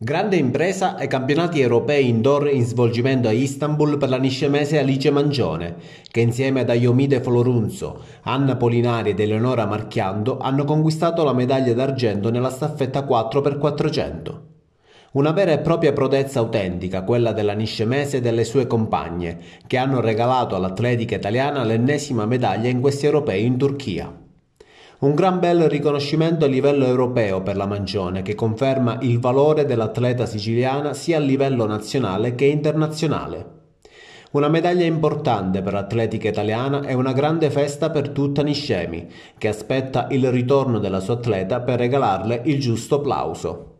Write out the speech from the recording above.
Grande impresa ai campionati europei indoor in svolgimento a Istanbul per la niscemese Alice Mangione, che insieme ad Ayomide Florunzo, Anna Polinari ed Eleonora Marchiando hanno conquistato la medaglia d'argento nella staffetta 4x400. Una vera e propria prodezza autentica, quella della niscemese e delle sue compagne, che hanno regalato all'atletica italiana l'ennesima medaglia in questi europei in Turchia. Un gran bel riconoscimento a livello europeo per la Mangione che conferma il valore dell'atleta siciliana sia a livello nazionale che internazionale. Una medaglia importante per l'atletica italiana e una grande festa per tutta Niscemi, che aspetta il ritorno della sua atleta per regalarle il giusto applauso.